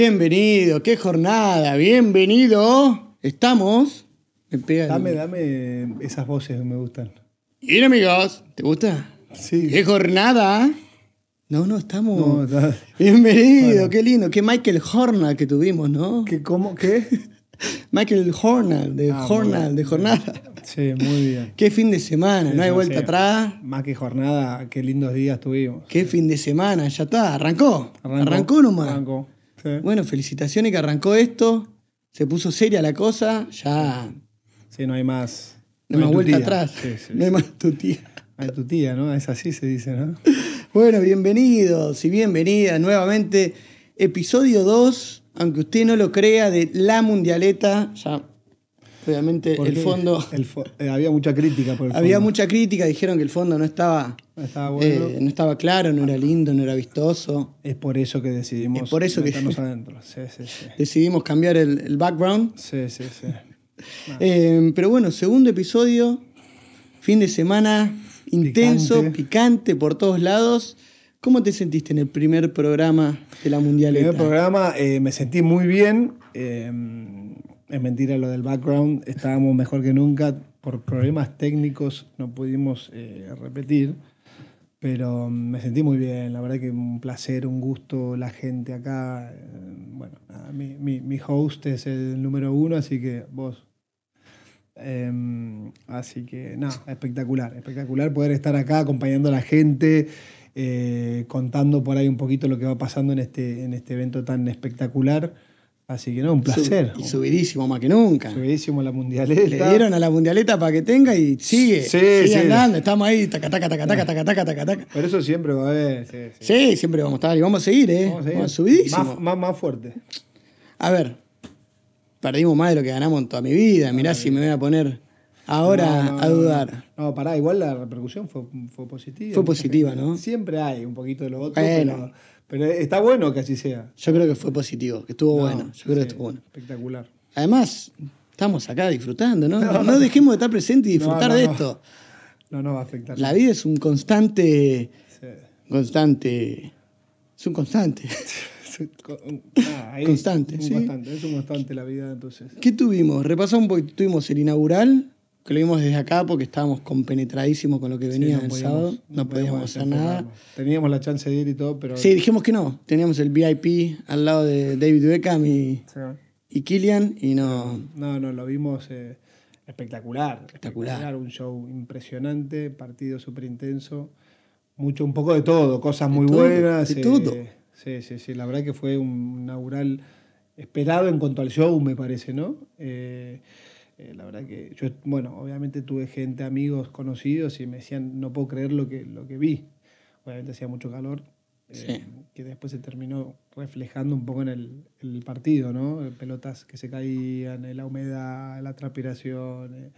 Bienvenido, qué jornada, bienvenido. Estamos. Dame, dame esas voces, me gustan. Bien, amigos, ¿te gusta? Sí. ¡Qué jornada! No, no, estamos. Bienvenido, qué lindo. Qué Michael Hornal que tuvimos, ¿no? ¿Qué, ¿Cómo? ¿Qué? Michael ah, Jornal, de Jornal, de jornada. Sí, muy bien. Qué fin de semana, no hay vuelta atrás. Más que jornada, qué lindos días tuvimos. Qué fin de semana, ya está, arrancó. Arrancó, arrancó nomás. Bueno, felicitaciones que arrancó esto, se puso seria la cosa, ya. Sí, no hay más. No, más vuelta atrás. no hay más tu tía. No tu tía, ¿no? Es así se dice, ¿no? bueno, bienvenidos y bienvenidas nuevamente. Episodio 2, aunque usted no lo crea, de La Mundialeta. Ya Obviamente el fondo... Eh, había mucha crítica por el Había mucha crítica, dijeron que el fondo no estaba... No estaba, bueno. Eh, no estaba claro, no era lindo, no era vistoso. Es por eso que decidimos es por eso que adentro. Sí, sí, Decidimos cambiar el, background. Sí, sí, sí. Eh, pero bueno, segundo episodio, fin de semana intenso, picante. por todos lados. ¿Cómo te sentiste en el primer programa de la Mundialeta? En el primer programa me sentí muy bien es mentira lo del background, estábamos mejor que nunca, por problemas técnicos no pudimos eh, repetir, pero mm, me sentí muy bien, la verdad que un placer, un gusto, la gente acá, eh, bueno, mi, host es el número uno, así que vos. Em, así que nada, espectacular, espectacular poder estar acá acompañando a la gente, eh, contando por ahí un poquito lo que va pasando en este, en este evento tan espectacular. Así que no, un placer. y subidísimo más que nunca. Subidísimo a la mundialeta. Le dieron a la mundialeta para que tenga y sigue. Sí, sigue sí. andando, estamos ahí, tacataca, tacataca, tacataca, tacataca, taca, Pero eso siempre va a haber. Sí, siempre vamos a estar y vamos a seguir, ¿eh? Vamos a, seguir. Vamos subidísimo. Más, más, fuerte. A ver, perdimos más de lo que ganamos en toda mi vida. Mirá si me voy a poner ahora a dudar. No, pará, igual la repercusión fue, fue positiva. Fue positiva, ¿no? Siempre hay un poquito de lo otro, pero pero está bueno que así sea. Yo creo que fue positivo, que estuvo bueno. Espectacular. Además, estamos acá disfrutando, ¿no? No, dejemos de estar presentes y disfrutar de esto. No, no va a afectar. La vida es un constante. Constante. Es un constante. Ah, constante, ¿sí? constante, es un constante la vida entonces. ¿Qué tuvimos? Repasamos un poquito, tuvimos el inaugural, lo vimos desde acá porque estábamos compenetradísimos con lo que venía no el podíamos, sábado, hacer nada. Teníamos la chance de ir y todo, pero... Sí, dijimos que no, teníamos el VIP al lado de David Beckham y, y Killian y no... No, no, lo vimos eh, espectacular, espectacular, un show impresionante, partido súper intenso, mucho, un poco de todo, cosas muy buenas. De todo. Eh, sí, sí, sí, la verdad que fue un inaugural esperado en cuanto al show, me parece, ¿no? Eh, eh, la verdad que yo, bueno, obviamente tuve gente, amigos, conocidos y me decían, no puedo creer lo que, lo que vi. Obviamente hacía mucho calor, eh, que después se terminó reflejando un poco en el, el, partido, ¿no? Eh, pelotas que se caían, la humedad, la transpiración,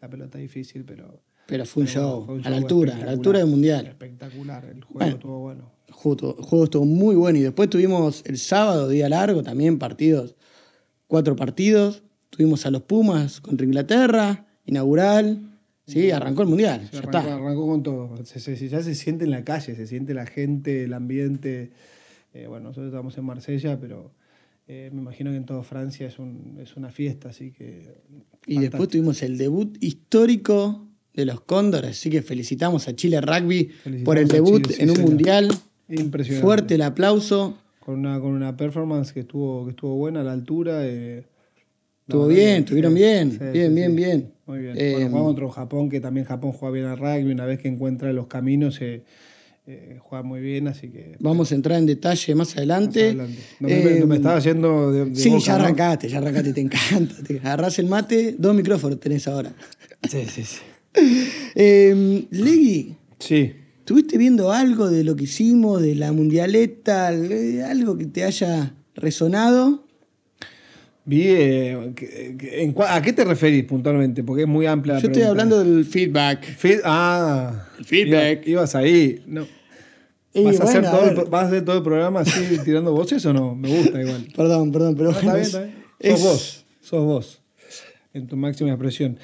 la pelota difícil, pero... Pero fue un, show, a la altura, a la altura del Mundial. Espectacular, el juego estuvo bueno. Justo, el juego estuvo muy bueno y después tuvimos el sábado, día largo, también partidos, cuatro partidos, Tuvimos a los Pumas contra Inglaterra, inaugural. Sí, arrancó el mundial. ya arrancó, está. arrancó con todo. Se, ya se siente en la calle, se siente la gente, el ambiente. Eh, bueno, nosotros estamos en Marsella, pero eh, me imagino que en toda Francia es, es una fiesta, así que. Y después tuvimos el debut histórico de los Cóndores, así que felicitamos a Chile Rugby por el debut en un mundial. Impresionante. Fuerte el aplauso. Con una, con una performance que estuvo, que estuvo buena, a la altura. Eh, Estuvo bien, estuvieron bien, bien, bien, bien. Muy bien. Eh, bueno, jugamos contra mm. Japón, que también Japón juega bien al rugby, una vez que encuentra los caminos eh, eh, juega muy bien, así que... Vamos a entrar en detalle más adelante. No, me, me, eh, estaba haciendo. de, Sí, ya arrancaste, ya arrancaste, te encanta. Te el mate, dos micrófonos tenés ahora. Sí, sí, sí. Em, Legui. Sí. ¿Tuviste viendo algo de lo que hicimos, de la mundialeta, algo que te haya resonado? Vi, eh, ¿A qué te referís puntualmente? Porque es muy amplia Yo estoy hablando del feedback. ah, El feedback. ibas ahí. ¿Vas, a hacer todo el, programa así tirando voces o no? Me gusta igual. Perdón, perdón, pero vos, sos vos, en tu máxima expresión.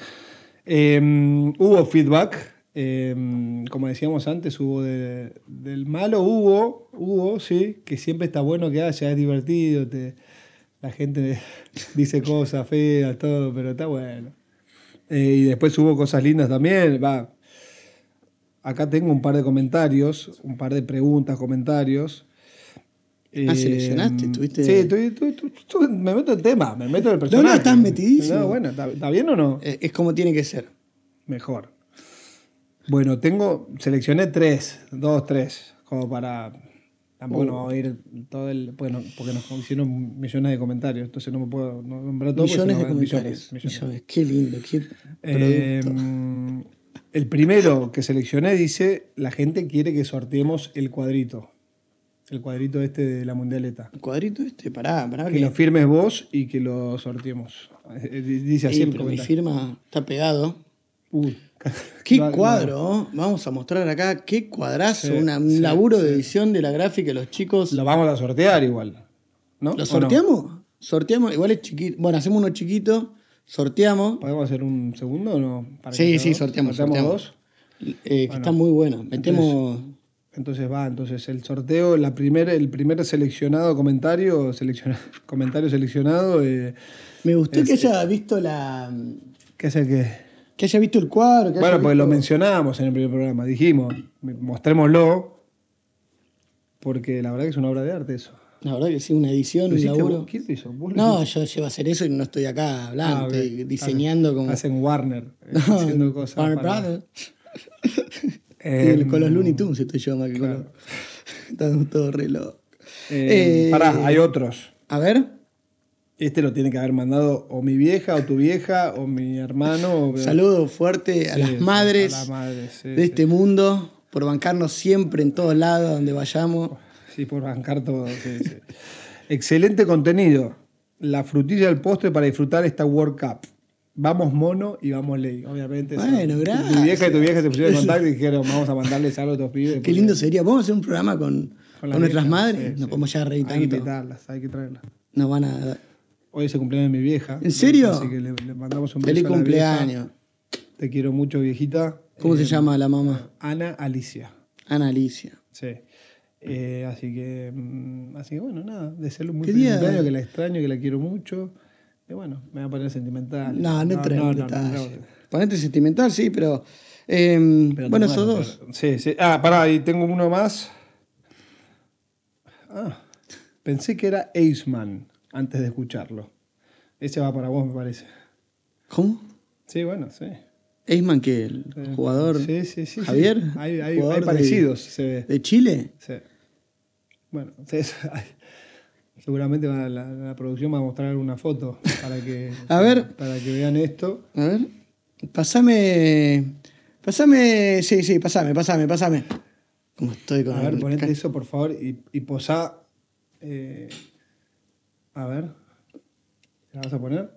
Em, hubo feedback, em, como decíamos antes, hubo del malo, hubo, hubo, sí, que siempre está bueno que haya, es divertido, la gente dice cosas feas, todo, pero está bueno. Eh, y después hubo cosas lindas también. Va. Acá tengo un par de comentarios, un par de preguntas, comentarios. ah, seleccionaste, em, tuviste. Sí, me meto en tema, me meto en el personaje. No, no, estás metidísimo. No, bueno, ¿está bien o no? Eh, es como tiene que ser. Mejor. Bueno, tengo, seleccioné tres, dos, tres, como para Tampoco vamos uh. a oír todo el. Bueno, porque nos hicieron millones de comentarios, entonces no me puedo nombrar todo. Millones de comentarios. Millones, millones, Qué lindo, qué eh, el primero que seleccioné dice: La gente quiere que sorteemos el cuadrito. El cuadrito este de la mundialeta. ¿El cuadrito este? Pará, pará. Que, que... lo firmes vos y que lo sorteemos. Eh, dice así Mi firma está pegado. Uy. Qué cuadro, vamos a mostrar acá, qué cuadrazo, un laburo de edición de la gráfica, los chicos. Lo vamos a sortear igual, ¿no? ¿Lo sorteamos? Sorteamos, igual es chiquito. Bueno, hacemos uno chiquito, sorteamos. ¿Podemos hacer un segundo no? sí, sí, sorteamos. Sorteamos, dos. Eh, que está muy bueno. Metemos. Entonces, va, entonces el sorteo, la primer, el primer seleccionado comentario, seleccionado, comentario seleccionado. Eh, Me gustó que haya visto la. ¿Qué sé el que? que haya visto el cuadro. Que bueno, pues porque lo mencionábamos en el primer programa. Dijimos, mostrémoslo, porque la verdad que es una obra de arte eso. La verdad que sí, una edición, un laburo. ¿Quién no, yo llevo a hacer eso y no estoy acá hablando, ah, diseñando ah, como. Hacen Warner, eh, haciendo cosas. Warner Brothers. Em, con los Looney Tunes estoy yo más que con todos reloj em, pará, eh, hay otros. A ver. Este lo tiene que haber mandado o mi vieja, o tu vieja, o mi hermano. Saludo fuerte a las madres, de este mundo por bancarnos siempre en todos lados, donde vayamos. Sí, por bancar todo. Excelente contenido. La frutilla del postre para disfrutar esta World Cup. Vamos mono y vamos ley, obviamente. Bueno, gracias. Tu vieja y tu vieja se pusieron en contacto y dijeron, vamos a mandarles algo a los pibes. Qué lindo sería. ¿Podemos hacer un programa con, nuestras madres? No Nos podemos ya reír Hay que hay que traerlas. Nos van a Hoy es el cumpleaños de mi vieja. ¿En serio? Así que le, mandamos un beso. Feliz cumpleaños. Te quiero mucho, viejita. ¿Cómo se eh, llama la mamá? Ana Alicia. Ana Alicia. Sí. Eh, así que, mm, así que bueno, nada, deseo muy feliz cumpleaños, que la extraño, que la quiero mucho. Y bueno, me va a poner sentimental. No, no, no, no, Ponerte sentimental, sí, pero. Em, bueno, esos dos. sí, sí. Ah, pará, y tengo uno más. Ah, pensé que era Man antes de escucharlo. Ese va para vos, me parece. ¿Cómo? Sí, bueno, sí. Eisman, que el eh, jugador. Sí, sí, sí. Javier. Hay, parecidos, de, Chile? Sí. Bueno, seguramente la, producción va a mostrar una foto para que, a ver, para que vean esto. A ver, pasame. Pasame. Sí, sí, pasame, pasame, pasame. Como estoy con A ver, ponete eso, por favor, y, y posá. Eh, a ver. ¿La vas a poner?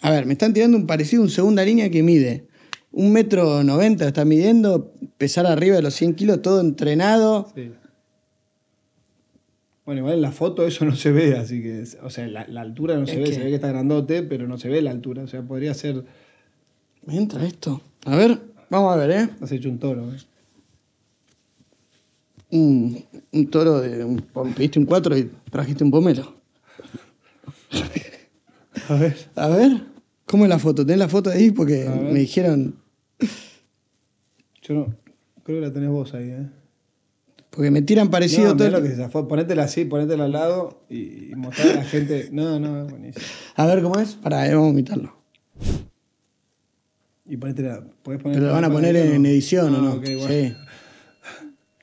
A ver, me están tirando un parecido, un segunda línea que mide un metro noventa, está midiendo, pesar arriba de los 100 kilos, todo entrenado. Sí. Bueno, igual en la foto eso no se ve, así que, o sea, la, altura no se ve, se ve que está grandote, pero no se ve la altura, o sea, podría ser... ¿Me entra esto? A ver, vamos a ver, ¿eh? Has hecho un toro, ¿eh? un, toro de. Un, pediste un 4 y trajiste un pomelo. A ver. A ver. ¿Cómo es la foto? ¿Tenés la foto ahí? Porque me dijeron. Yo no. Creo que la tenés vos ahí, ¿eh? Porque me tiran parecido todo. Lo que sea. Ponétela así, ponétela al lado y, mostrar a la gente. No, no, es buenísimo. A ver cómo es. para eh, vamos a imitarlo. Y ponétela. ¿puedes ponerla? lo van a poner en edición, ¿o ah, no? Sí.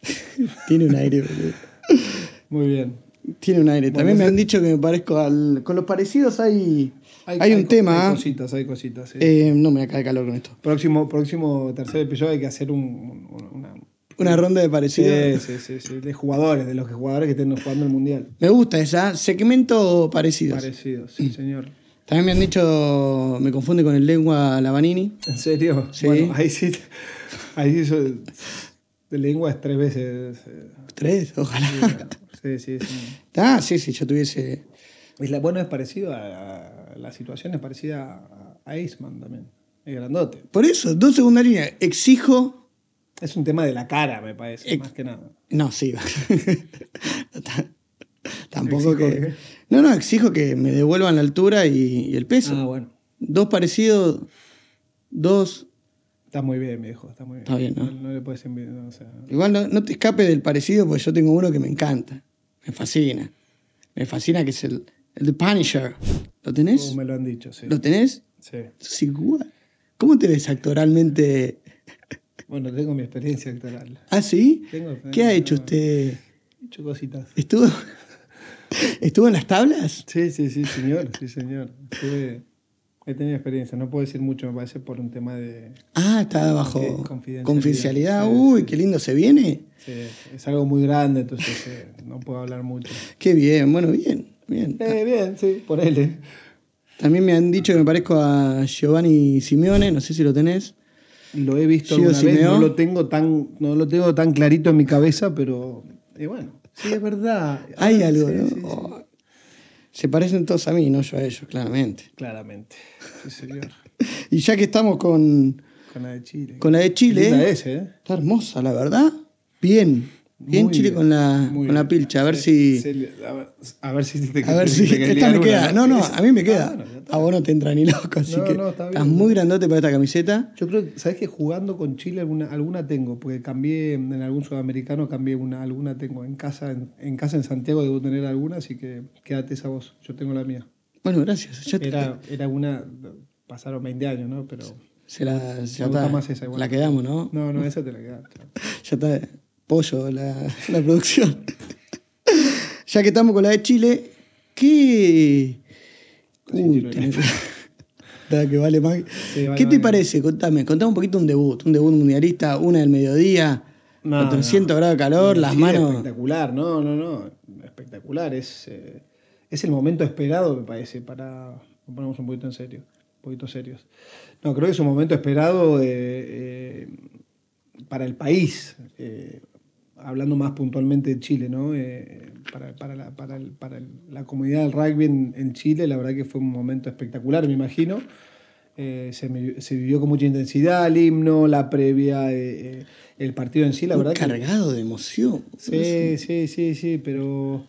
Tiene un aire, boludo. Muy bien. Tiene un aire. También me han dicho que me parezco al. Con los parecidos hay. Hay, un tema. Hay ¿ah? cositas, hay cositas. Eh, no me cae calor con esto. Próximo, próximo tercer episodio hay que hacer una, una ronda de parecidos. Sí, sí, sí, De jugadores, de los jugadores que estén jugando el mundial. Me gusta esa. Segmento parecidos. Parecidos, sí, señor. También me han dicho, me confunde con el lengua Lavanini. ¿En serio? Sí. Bueno, ahí sí. Ahí sí de lengua es tres veces. Eh, ¿Tres? Ojalá. Sí, sí, sí. Ah, sí, sí, yo tuviese. Isla, bueno, es parecido a, La situación es parecida a, también. Es grandote. Por eso, dos segunda líneas. Exijo. Es un tema de la cara, me parece, más que nada. No, sí. Tampoco que... No, no, exijo que me devuelvan la altura y, y el peso. Ah, bueno. Dos parecidos, dos Está muy bien, viejo, está muy bien. Está bien, ¿no? le puedes enviar, O sea... Igual no, te escape del parecido, porque yo tengo uno que me encanta. Me fascina. Me fascina que es el, el The Punisher. ¿Lo tenés? Uh, me lo han dicho, sí. ¿Lo tenés? Sí. ¿Cómo te ves actoralmente? Bueno, tengo mi experiencia actoral. ¿Ah, sí? ¿Qué ha hecho usted? He hecho cositas. ¿Estuvo? ¿Estuvo en las tablas? Sí, sí, sí, señor, sí, señor. Estuve He tenido experiencia, no puedo decir mucho, me parece, por un tema de. Ah, está bajo confidencialidad. Uy, qué lindo se viene. Sí, es algo muy grande, entonces eh, no puedo hablar mucho. Qué bien, bueno, bien, bien. Eh, bien, sí, Por él. Eh. También me han dicho que me parezco a Giovanni Simeone, no sé si lo tenés. Lo he visto vez, no lo, tengo tan, no lo tengo tan clarito en mi cabeza, pero bueno, sí, es verdad. Hay ah, algo, ¿no? Oh, se parecen todos a mí, no yo a ellos, claramente. Claramente. y ya que estamos con. Con la de Chile. Con la de Chile. ¿eh? Está hermosa, la verdad. Bien. Bien chile con la, con pilcha, a ver si. a, ver, si te A ver si. esta me queda. No, no, a mí me queda. a vos no te entra ni loco, así que. estás muy grandote para esta camiseta. Yo creo, sabes qué? jugando con Chile alguna, alguna tengo? Porque cambié en algún sudamericano, cambié una, alguna tengo. En casa, en, casa en Santiago debo tener alguna, así que quédate esa voz. Yo tengo la mía. Bueno, gracias. era, era una. Pasaron 20 años, ¿no? Pero. Se la. más esa, La quedamos, ¿no? No, no, esa te la quedas ya está pollo la, producción. ya que estamos con la de Chile, ¿qué. que ¿Qué te parece? Contame, contame un poquito un debut, un debut mundialista, una del mediodía, no, 400 grados de calor, las manos. Espectacular, no, no, no, espectacular. Es, eh, el momento esperado, me parece, para. Lo ponemos un poquito en serio, un poquito serios. No, creo que es un momento esperado eh, para el país. Eh, hablando más puntualmente de Chile, ¿no? Eh, para, la, comunidad del rugby en, Chile, la verdad que fue un momento espectacular, me imagino. Eh, se, vivió con mucha intensidad el himno, la previa, eh, el partido en sí, la verdad. Cargado de emoción. Sí, sí, sí, sí, pero...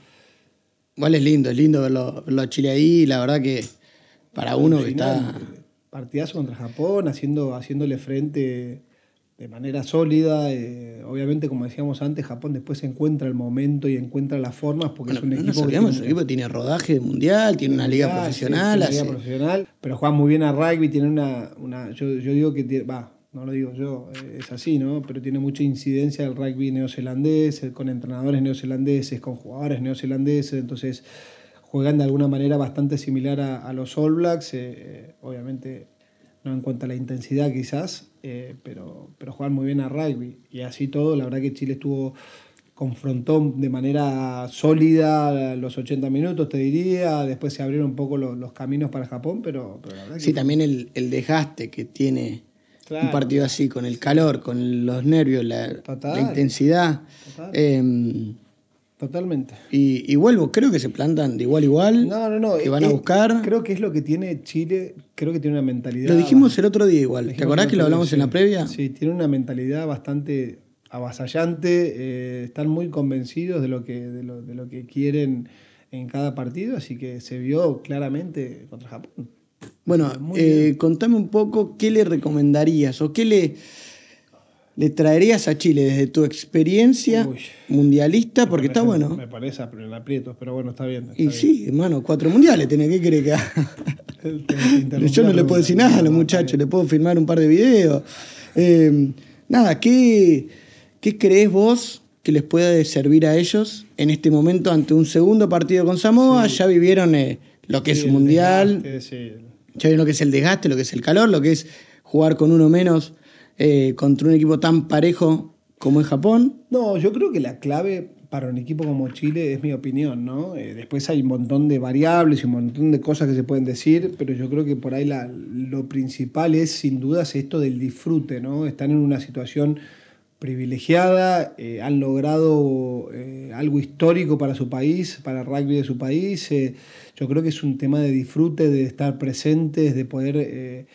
Igual es lindo, es lindo verlo, a Chile ahí, la verdad que para uno que está... Partidazo contra Japón, haciendo, haciéndole frente de manera sólida. Eh, obviamente, como decíamos antes, Japón después encuentra el momento y encuentra las formas porque es un equipo. que tiene, equipo tiene rodaje mundial, tiene una liga profesional. liga profesional, pero juega muy bien a rugby, tiene una. yo, digo que va. No lo digo yo, eh, es así, ¿no? Pero tiene mucha incidencia el rugby neozelandés, eh, con entrenadores neozelandeses, con jugadores neozelandeses, entonces juegan de alguna manera bastante similar a, los All Blacks. obviamente no en cuanto a la intensidad quizás, eh, pero, pero juegan muy bien a rugby. Y así todo, la verdad que Chile estuvo confrontó de manera sólida los 80 minutos, te diría, después se abrieron un poco los, caminos para Japón, pero, la verdad Sí, también el, el desgaste que tiene un partido así, con el calor, con los nervios, la, intensidad. Em, Totalmente. Y, vuelvo, creo que se plantan de igual a igual. No, no, no. Que van a buscar. Creo que es lo que tiene Chile, creo que tiene una mentalidad. Lo dijimos el otro día igual. ¿Te acordás que lo hablamos en la previa? Sí, tiene una mentalidad bastante avasallante. Eh, están muy convencidos de lo, que, de lo, que quieren en cada partido, así que se vio claramente contra Japón. Bueno, eh, contame un poco qué le recomendarías o qué le le traerías a Chile desde tu experiencia mundialista? Porque está bueno. Me parece el aprieto, pero bueno, está bien. y sí, hermano, cuatro mundiales tenés, ¿qué creer que Yo no le puedo decir nada a los muchachos, le puedo filmar un par de videos. Em, nada, ¿qué, ¿qué crees vos que les pueda servir a ellos en este momento ante un segundo partido con Samoa? Ya vivieron eh, lo que es un mundial, ya vieron lo que es el desgaste, lo que es el calor, lo que es jugar con uno menos eh, contra un equipo tan parejo como es Japón? No, yo creo que la clave para un equipo como Chile es mi opinión, ¿no? Eh, después hay un montón de variables y un montón de cosas que se pueden decir, pero yo creo que por ahí lo principal es sin dudas esto del disfrute, ¿no? Están en una situación privilegiada, eh, han logrado algo histórico para su país, para el rugby de su país. yo creo que es un tema de disfrute, de estar presentes, de poder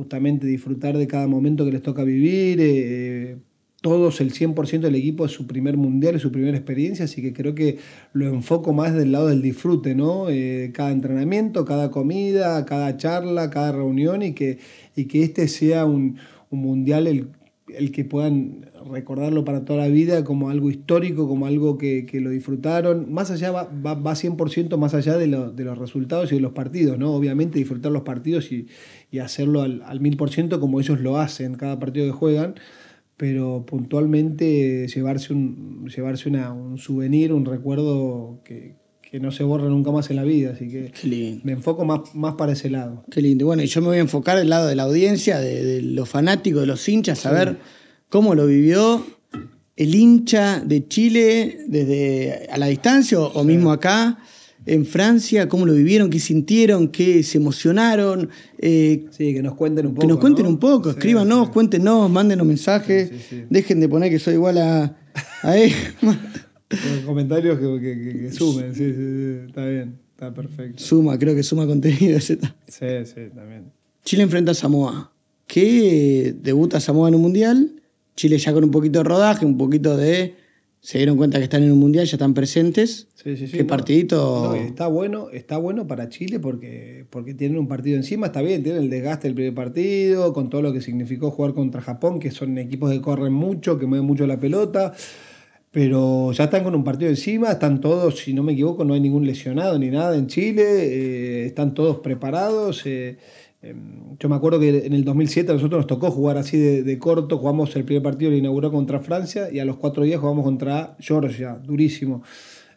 justamente disfrutar de cada momento que les toca vivir. Eh, eh, todos, el 100% del equipo es su primer mundial, es su primera experiencia, así que creo que lo enfoco más del lado del disfrute, ¿no? Eh, cada entrenamiento, cada comida, cada charla, cada reunión y que, y que este sea un, un mundial el el que puedan recordarlo para toda la vida como algo histórico, como algo que, lo disfrutaron, más allá va, 100% más allá de, los resultados y de los partidos, ¿no? Obviamente disfrutar los partidos y, hacerlo al, al 1000% como ellos lo hacen cada partido que juegan, pero puntualmente llevarse un, llevarse una, un souvenir, un recuerdo que, que no se borra nunca más en la vida, así que me enfoco más, más para ese lado. Qué lindo. Bueno, y yo me voy a enfocar el lado de la audiencia, de, los fanáticos, de los hinchas, a ver cómo lo vivió el hincha de Chile desde a la distancia o, mismo acá en Francia, cómo lo vivieron, qué sintieron, qué se emocionaron. Eh, sí, que nos cuenten un poco. Que nos cuenten un poco, escríbanos, cuéntenos, mándenos mensajes, dejen de poner que soy igual a, a él. comentarios que, sumen, sí, sí, está bien, está perfecto. Suma, creo que suma contenido ese. Sí, sí, también. Chile enfrenta a Samoa, ¿qué? debuta Samoa en un mundial. Chile ya con un poquito de rodaje, un poquito de. Se dieron cuenta que están en un mundial, ya están presentes. Sí, sí, sí. Qué partidito. está bueno, está bueno para Chile porque, porque tienen un partido encima, está bien, tienen el desgaste del primer partido, con todo lo que significó jugar contra Japón, que son equipos que corren mucho, que mueven mucho la pelota pero ya están con un partido encima, están todos, si no me equivoco, no hay ningún lesionado ni nada en Chile, eh, están todos preparados. Eh, em, yo me acuerdo que en el 2007 a nosotros nos tocó jugar así de, corto, jugamos el primer partido, lo inauguró contra Francia y a los cuatro días jugamos contra Georgia, durísimo.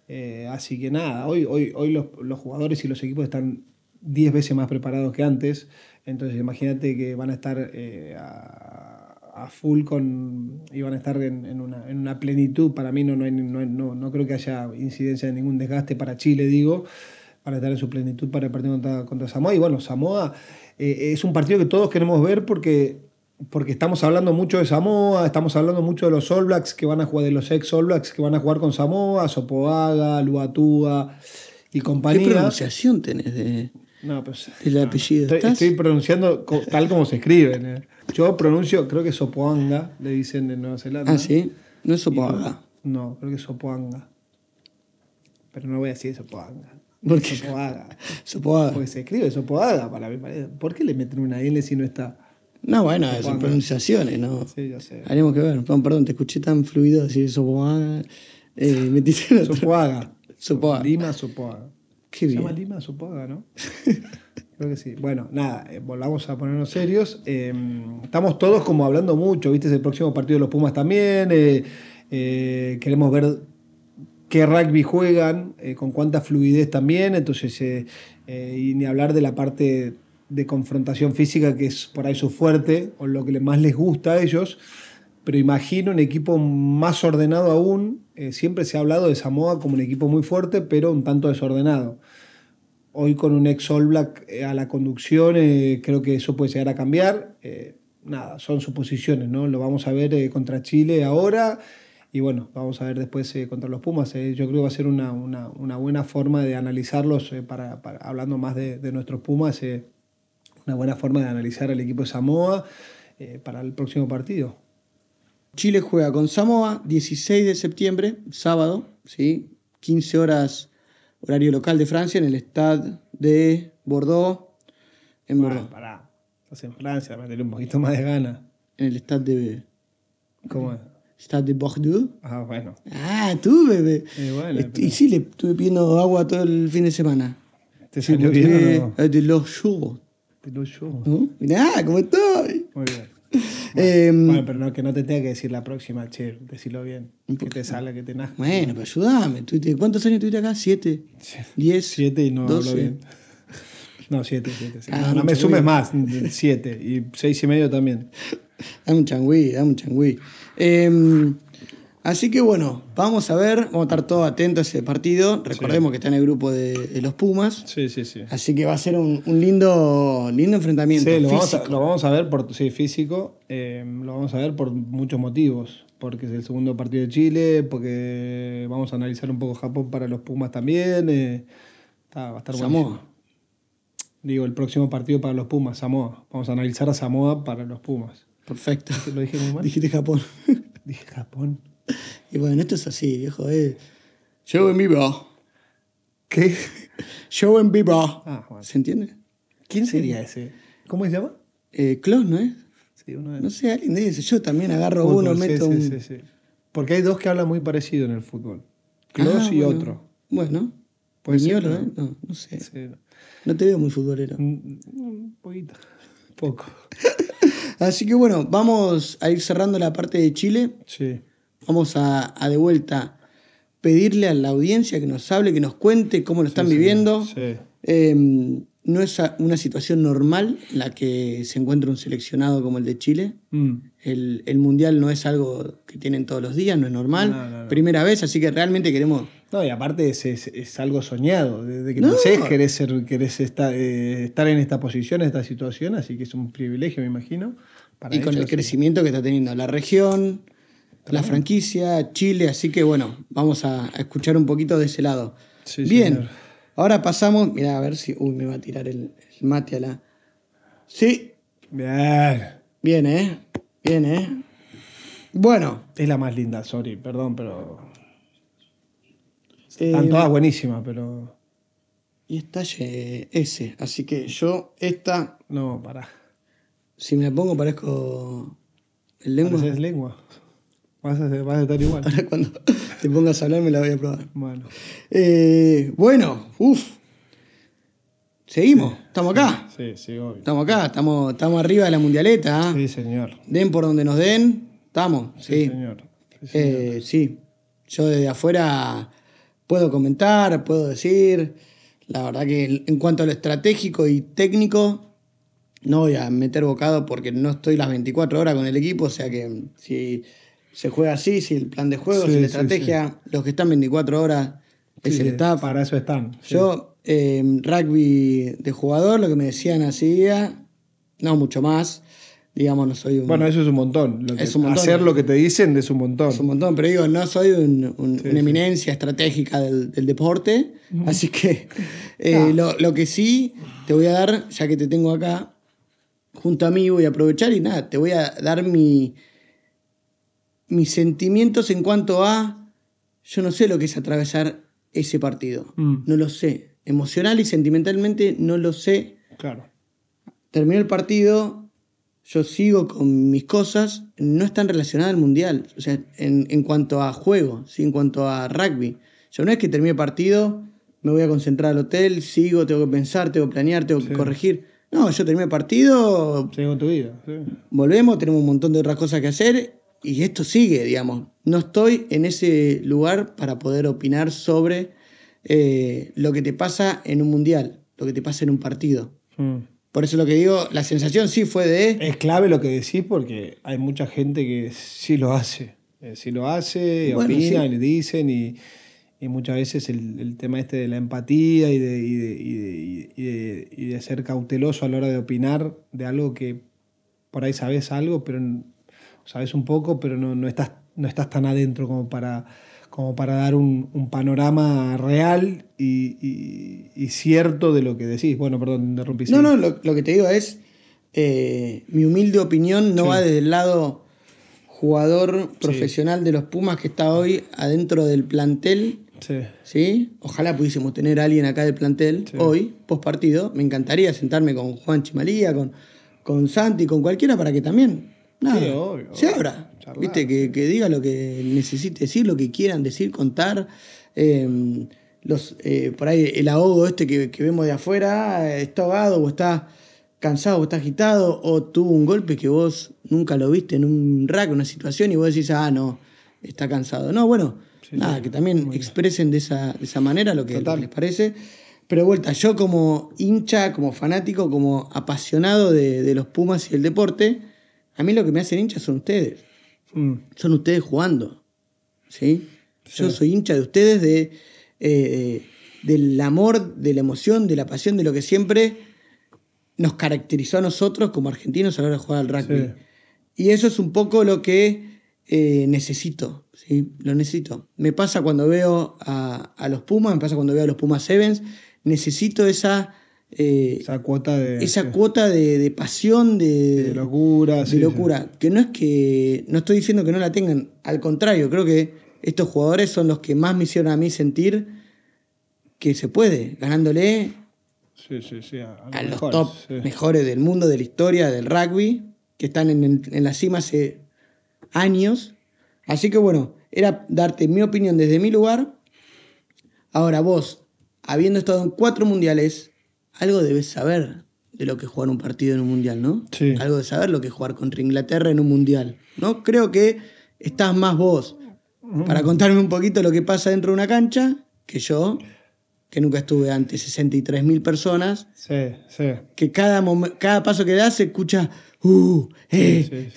Eh, así que nada, hoy, hoy, hoy los, jugadores y los equipos están diez veces más preparados que antes, entonces imagínate que van a estar a a full con. iban a estar en, una, plenitud. Para mí no, no, no, no, creo que haya incidencia de ningún desgaste para Chile, digo, para estar en su plenitud para el partido contra, contra Samoa. Y bueno, Samoa eh, es un partido que todos queremos ver porque, porque estamos hablando mucho de Samoa, estamos hablando mucho de los All Blacks que van a jugar, de los ex All Blacks que van a jugar con Samoa, Sopoaga, Luatua y compañía. ¿Qué pronunciación tenés de.? No, pues. El apellido. Estoy, pronunciando tal como se escribe. Yo pronuncio, creo que Sopoanga, le dicen en Nueva Zelanda. Ah, sí. No es Sopoanga. No, creo que es Sopoanga. Pero no voy a decir Sopoanga. ¿Por qué? Sopoaga. Sopoaga. Porque se escribe Sopoaga para mí. ¿Por qué le meten una L si no está.? No, bueno, son pronunciaciones, ¿no? Sí, yo sé. Haremos que ver. Perdón, te escuché tan fluido decir Sopoaga. Eh, metiste en otro. Sopoaga. Sopoaga. Lima Sopoaga. Qué llama ¿no? Creo que sí. Bueno, nada, eh, volvamos a ponernos serios. Em, estamos todos como hablando mucho, ¿viste? el próximo partido de los Pumas también. Eh, eh, queremos ver qué rugby juegan, con cuánta fluidez también. Entonces, y ni hablar de la parte de confrontación física, que es por ahí su fuerte, o lo que más les gusta a ellos pero imagino un equipo más ordenado aún. Eh, siempre se ha hablado de Samoa como un equipo muy fuerte, pero un tanto desordenado. Hoy con un ex All Black eh, a la conducción, eh, creo que eso puede llegar a cambiar. nada, son suposiciones, ¿no? Lo vamos a ver contra Chile ahora y bueno, vamos a ver después contra los Pumas. Yo creo que va a ser una, buena forma de analizarlos, para, hablando más de, de nuestros Pumas, una buena forma de analizar al equipo de Samoa para el próximo partido. Chile juega con Samoa 16 de septiembre, sábado, ¿sí? 15 horas horario local de Francia en el Stade de Bordeaux. En Bordeaux. Pará. Estás en Francia, tener un poquito más de ganas. En el Stade de. ¿Cómo es? Stade de Bordeaux. Ah, bueno. Ah, tú, bebé. Eh, y sí, le estuve pidiendo agua todo el fin de semana. ¿Te salió bien? De, los churros. De los churros. ¿No? Mirá, ¿cómo estoy? Muy bien. Em, bueno, pero no, que no te tenga que decir la próxima, che, decirlo bien. Que te salga, que te nazca. Bueno, pero ayúdame. ¿Cuántos años tuviste acá? ¿Siete? ¿Diez? Siete y no hablo bien. No, siete, siete. siete. Ah, no, no me sumes más. Siete. Y seis y medio también. Dame un changüí, dame un changüí. Eh, Así que bueno, vamos a ver, vamos a estar todos atentos a ese partido. Recordemos que está en el grupo de, los Pumas. Sí, sí, sí. Así que va a ser un, lindo, lindo enfrentamiento. Sí, lo, vamos a, ver por sí, físico, em, lo vamos a ver por muchos motivos. Porque es el segundo partido de Chile, porque vamos a analizar un poco Japón para los Pumas también. Eh, va a estar bueno. Digo, el próximo partido para los Pumas, Samoa. Vamos a analizar a Samoa para los Pumas. Perfecto. Lo dije muy mal. Dijiste Japón. Dije Japón. Y bueno, esto es así, viejo. Es... Eh. Show en vivo. ¿Qué? Show en vivo. Ah, bueno. ¿Se entiende? ¿Quién sería ese? ¿Cómo se llama? Eh, Klaus, ¿no es? Sí, uno de No sé, alguien dice Yo también agarro uno, meto un... Porque hay dos que hablan muy parecido en el fútbol. Klaus ah, y otro. Bueno. Pues ¿no? No, sé. No. no te veo muy futbolero. Un mm, mm, poquito. Poco. Así que bueno, vamos a ir cerrando la parte de Chile. Sí. Vamos a, de vuelta pedirle a la audiencia que nos hable, que nos cuente cómo lo están viviendo. Em, no es una situación normal la que se encuentra un seleccionado como el de Chile. Mm. El, Mundial no es algo que tienen todos los días, no es normal. Primera vez, así que realmente queremos... No, y aparte es, algo soñado. Desde que no sé querés, ser, querés eh, estar, en esta posición, en esta situación, así que es un privilegio, me imagino. y con el crecimiento que está teniendo la región, la franquicia, Chile, así que bueno, vamos a escuchar un poquito de ese lado. Bien, ahora pasamos, mira a ver si, uy, me va a tirar el, mate a la... Sí. Bien. Bien, ¿eh? Bien, ¿eh? Bueno. Es la más linda, sorry, perdón, pero... Eh, están todas buenísimas, pero... Y esta ese, así que yo esta... No, para Si me pongo parezco... ¿El lengua? es lengua. Vas a, estar igual. Ahora cuando te pongas a hablar me la voy a probar. Bueno. Eh, bueno, uff. Seguimos, estamos acá. Sí, sí, obvio. Estamos acá, estamos, estamos arriba de la mundialeta. ¿ah? Sí, señor. Den por donde nos den, estamos. Sí, sí. señor. Sí, eh, yo desde afuera puedo comentar, puedo decir. La verdad que en cuanto a lo estratégico y técnico, no voy a meter bocado porque no estoy las 24 horas con el equipo, o sea que si se juega así, si el plan de juego, si la estrategia, los que están 24 horas es se Para eso están. Yo, em, rugby de jugador, lo que me decían hacía, ah, no mucho más. Digamos, no soy un. Bueno, eso es un montón. hacer lo que te dicen es un montón. Es un montón, pero digo, no soy una eminencia estratégica del, deporte. Así que eh, lo, lo que sí te voy a dar, ya que te tengo acá junto a mí, voy a aprovechar y nada, te voy a dar mi, mis sentimientos en cuanto a, yo no sé lo que es atravesar ese partido, mm. no lo sé, emocional y sentimentalmente no lo sé. Claro. Terminó el partido, yo sigo con mis cosas, no están relacionadas al mundial, o sea, en, cuanto a juego, en cuanto a rugby. yo no es que termine el partido, me voy a concentrar al hotel, sigo, tengo que pensar, tengo que planear, tengo que corregir. No, yo terminé el partido. sigo tu vida. Volvemos, tenemos un montón de otras cosas que hacer y esto sigue, digamos. No estoy en ese lugar para poder opinar sobre eh, lo que te pasa en un mundial, lo que te pasa en un partido. Hmm. Por eso lo que digo, la sensación sí fue de... Es clave lo que decís porque hay mucha gente que sí lo hace. Eh, sí lo hace, y le dicen y, muchas veces el, tema este de la empatía y de, y ser cauteloso a la hora de opinar de algo que por ahí sabes algo, pero sabes un poco, pero no, estás, no estás tan adentro como para, como para dar un, panorama real y, cierto de lo que decís. Bueno, perdón, interrumpí. No, no, lo, que te digo es, eh, mi humilde opinión no va desde el lado jugador profesional de los Pumas que está hoy adentro del plantel. Sí. Ojalá pudiésemos tener a alguien acá del plantel hoy, post partido. Me encantaría sentarme con Juan Chimalía, con, con Santi, con cualquiera, para que también sí, Viste, que, diga lo que necesite decir, lo que quieran decir, contar. Em, los, eh, por ahí el ahogo este que, vemos de afuera, eh, está ahogado o está cansado o está agitado o tuvo un golpe que vos nunca lo viste en un rack, una situación y vos decís, ah, no, está cansado. No, bueno, nada, que también expresen de esa, manera lo que, les parece. Pero vuelta, yo como hincha, como fanático, como apasionado de, de los Pumas y el deporte, a mí lo que me hacen hincha son ustedes. Mm. Son ustedes jugando. ¿sí? Yo soy hincha de ustedes, de, eh, del amor, de la emoción, de la pasión, de lo que siempre nos caracterizó a nosotros como argentinos a la hora de jugar al rugby. Y eso es un poco lo que eh, necesito, ¿sí? lo necesito. Me pasa cuando veo a, los Pumas, me pasa cuando veo a los Pumas Evans. necesito esa eh, esa cuota de. Esa cuota de, pasión, de. locura, de locura. Que no es que. No estoy diciendo que no la tengan. Al contrario, creo que estos jugadores son los que más me hicieron a mí sentir que se puede, ganándole a, los top mejores del mundo, de la historia, del rugby, que están en, en la cima hace años. Así que bueno, era darte mi opinión desde mi lugar. Ahora vos, habiendo estado en cuatro mundiales, algo debes saber de lo que es jugar un partido en un mundial, ¿no? Sí. Algo de saber lo que es jugar contra Inglaterra en un mundial, ¿no? Creo que estás más vos mm. para contarme un poquito lo que pasa dentro de una cancha que yo, que nunca estuve ante 63.000 personas. Sí, sí. Que cada, cada paso que das se escucha, uh, eh,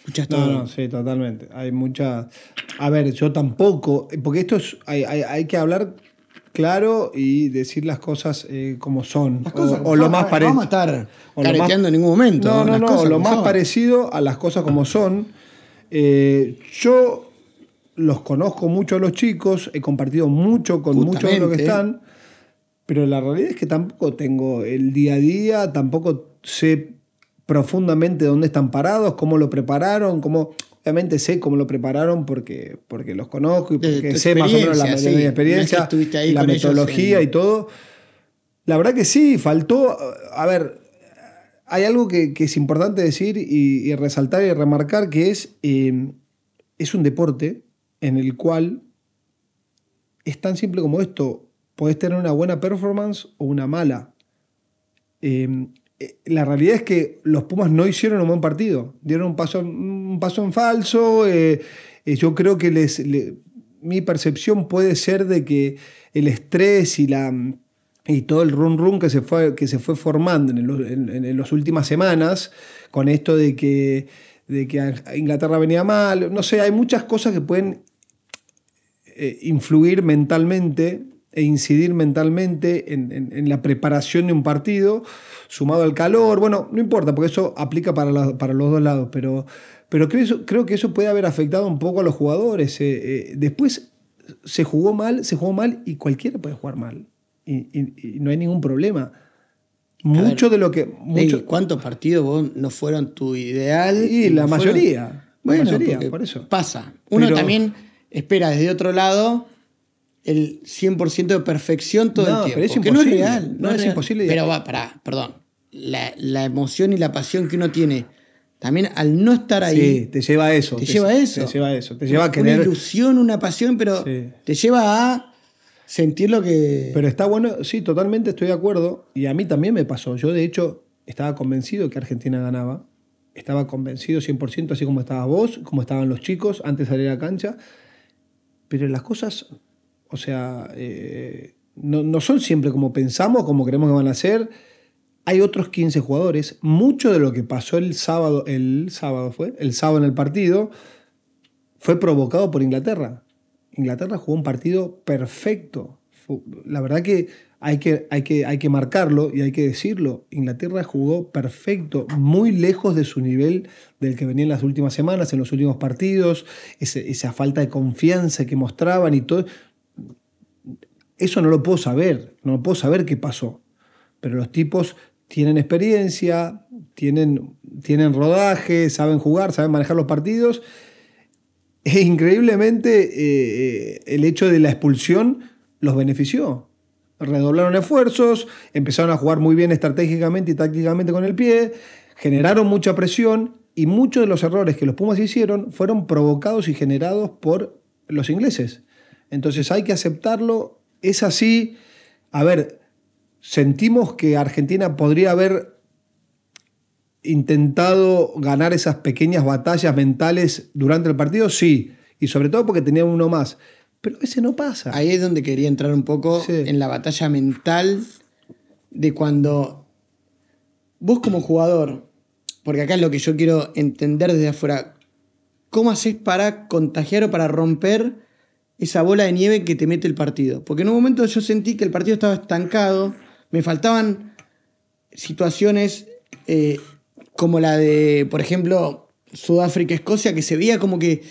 Escuchas todo. No, no, sí, totalmente. Hay mucha. A ver, yo tampoco, porque esto es, hay, hay, hay que hablar claro y decir las cosas eh, como son. o, lo más parecido. estar en ningún momento. No, no, no. lo más parecido a las cosas como son. Eh, yo los conozco mucho a los chicos, he compartido mucho con muchos de los que están, pero la realidad es que tampoco tengo el día a día, tampoco sé profundamente dónde están parados, cómo lo prepararon, cómo obviamente sé cómo lo prepararon porque, porque los conozco y porque sé más o menos la, experiencia, la metodología y todo. La verdad que sí, faltó, a ver, hay algo que, es importante decir y, resaltar y remarcar que es, em, es un deporte en el cual es tan simple como esto, podés tener una buena performance o una mala. Em, eh, la realidad es que los Pumas no hicieron un buen partido. Dieron un paso, un paso en falso. Eh, eh, yo creo que les, mi percepción puede ser de que el estrés y la y todo el run run que se fue, que se fue formando en, las últimas semanas, con esto de que, de que Inglaterra venía mal, no sé, hay muchas cosas que pueden influir mentalmente e incidir mentalmente en, la preparación de un partido, sumado al calor, bueno, no importa, porque eso aplica para, para los dos lados, pero, pero creo, que eso puede haber afectado un poco a los jugadores. Eh, eh, después se jugó mal, se jugó mal y cualquiera puede jugar mal, y, no hay ningún problema. Mucho de lo que... ¿Cuántos partidos vos no fueron tu ideal? Y la mayoría. la mayoría, por eso. Pasa. Uno también espera desde otro lado el 100% de perfección todo no, el tiempo. Pero es Que no es real. No, es, imposible. Pero va, pará, perdón. La, emoción y la pasión que uno tiene también al no estar ahí. Sí, te lleva a eso. Te, lleva a eso. Te lleva a eso. Te lleva a Una ilusión, una pasión, pero te lleva a sentir lo que. Pero está bueno, sí, totalmente estoy de acuerdo. Y a mí también me pasó. Yo, de hecho, estaba convencido que Argentina ganaba. Estaba convencido 100%, así como estaba vos, como estaban los chicos antes de salir a la cancha. Pero las cosas o sea, eh, no, son siempre como pensamos, como creemos que van a ser. Hay otros 15 jugadores. Mucho de lo que pasó el sábado, el sábado fue, el sábado en el partido, fue provocado por Inglaterra. Inglaterra jugó un partido perfecto. La verdad que hay que, hay que, hay que marcarlo y hay que decirlo. Inglaterra jugó perfecto, muy lejos de su nivel del que venía en las últimas semanas, en los últimos partidos, esa falta de confianza que mostraban y todo. Eso no lo puedo saber, no puedo saber qué pasó. Pero los tipos tienen experiencia, tienen, tienen rodaje, saben jugar, saben manejar los partidos. E increíblemente eh, eh, el hecho de la expulsión los benefició. Redoblaron esfuerzos, empezaron a jugar muy bien estratégicamente y tácticamente con el pie, generaron mucha presión y muchos de los errores que los Pumas hicieron fueron provocados y generados por los ingleses. Entonces hay que aceptarlo es así, a ver, sentimos que Argentina podría haber intentado ganar esas pequeñas batallas mentales durante el partido, sí, y sobre todo porque tenía uno más, pero ese no pasa. Ahí es donde quería entrar un poco en la batalla mental de cuando vos como jugador, porque acá es lo que yo quiero entender desde afuera, ¿cómo hacés para contagiar o para romper esa bola de nieve que te mete el partido. Porque en un momento yo sentí que el partido estaba estancado, me faltaban situaciones eh, como la de, por ejemplo, Sudáfrica-Escocia, que se veía como que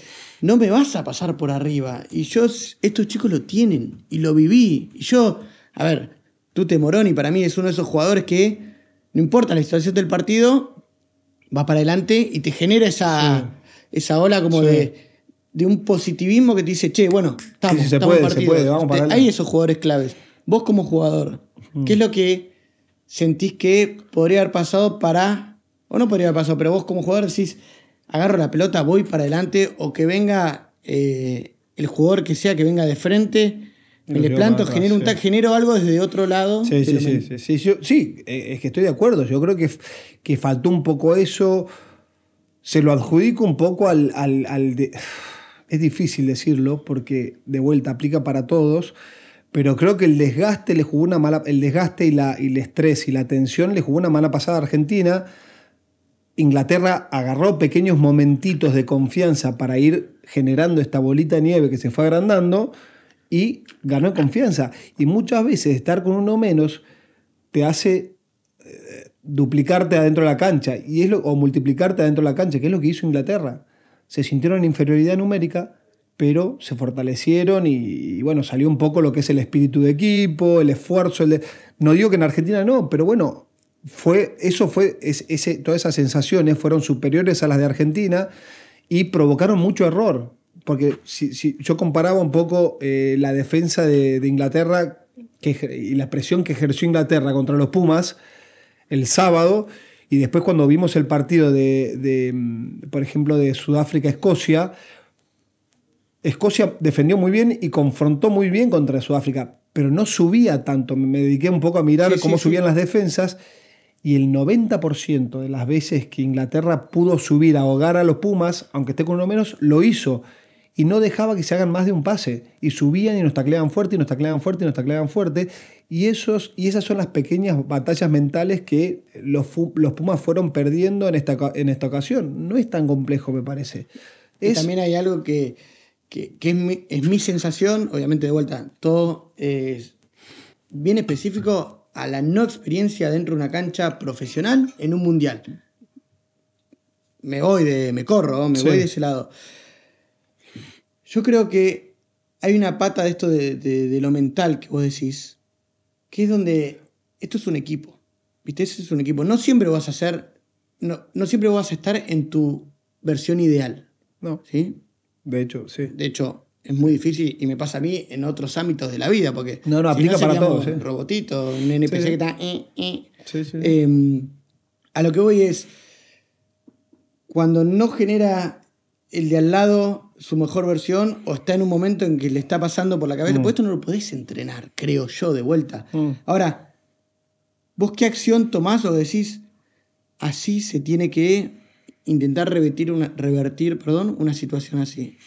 no me vas a pasar por arriba. Y yo, estos chicos lo tienen, y lo viví. Y yo, a ver, tú Tute Moroni para mí es uno de esos jugadores que, no importa la situación del partido, va para adelante y te genera esa, bola esa ola como de de un positivismo que te dice, che, bueno, estamos, se, puede, Hay esos jugadores claves. Vos como jugador, ¿qué es mm. lo que sentís que podría haber pasado para, o no podría haber pasado, pero vos como jugador decís, agarro la pelota, voy para adelante, o que venga eh, el jugador que sea, que venga de frente, me le planto, genero, un tag, genero algo desde otro lado. Sí, sí, sí, sí, sí, sí, eh, es que estoy de acuerdo, yo creo que, que faltó un poco eso, se lo adjudico un poco al... al, al de es difícil decirlo porque de vuelta aplica para todos, pero creo que el desgaste le jugó una mala, el desgaste y, la, y el estrés y la tensión le jugó una mala pasada a Argentina. Inglaterra agarró pequeños momentitos de confianza para ir generando esta bolita de nieve que se fue agrandando y ganó confianza. Y muchas veces estar con uno menos te hace eh, duplicarte adentro de la cancha y es o multiplicarte adentro de la cancha, que es lo que hizo Inglaterra se sintieron inferioridad numérica, pero se fortalecieron y, bueno, salió un poco lo que es el espíritu de equipo, el esfuerzo. El No digo que en Argentina no, pero bueno, fue, eso fue, ese, todas esas sensaciones fueron superiores a las de Argentina y provocaron mucho error. Porque si, yo comparaba un poco eh, la defensa de, Inglaterra y la presión que ejerció Inglaterra contra los Pumas el sábado, y después cuando vimos el partido de, mm, por ejemplo, de Sudáfrica-Escocia, Escocia defendió muy bien y confrontó muy bien contra Sudáfrica, pero no subía tanto. Me dediqué un poco a mirar cómo subían las defensas y el 90% de las veces que Inglaterra pudo subir a ahogar a los Pumas, aunque esté con uno menos, lo hizo y no dejaba que se hagan más de un pase. Y subían y nos tacleaban fuerte, y nos tacleaban fuerte, y nos tacleaban fuerte. Y, esos, y esas son las pequeñas batallas mentales que los, Pumas fueron perdiendo en esta, en esta ocasión. No es tan complejo, me parece. Y también hay algo que, es, mi, sensación, obviamente de vuelta, todo es bien específico a la no experiencia dentro de una cancha profesional en un mundial. Me voy de, me corro, me voy de ese lado. Yo creo que hay una pata de esto de, lo mental que vos decís, que es donde esto es un equipo. ¿Viste? Ese es un equipo. No siempre vas a no, no siempre vas a estar en tu versión ideal. No. ¿Sí? De hecho, sí. De hecho, es muy difícil y me pasa a mí en otros ámbitos de la vida, porque. No, no, aplica para todos. ¿eh? Un robotito, un NPC que está. Eh, eh. Sí, em, a lo que voy es. Cuando no genera el de al lado su mejor versión o está en un momento en que le está pasando por la cabeza. Mm. esto no lo podés entrenar, creo yo, de vuelta. Mm. Ahora, ¿vos qué acción tomás o decís así se tiene que intentar revertir una, revertir, perdón, una situación así?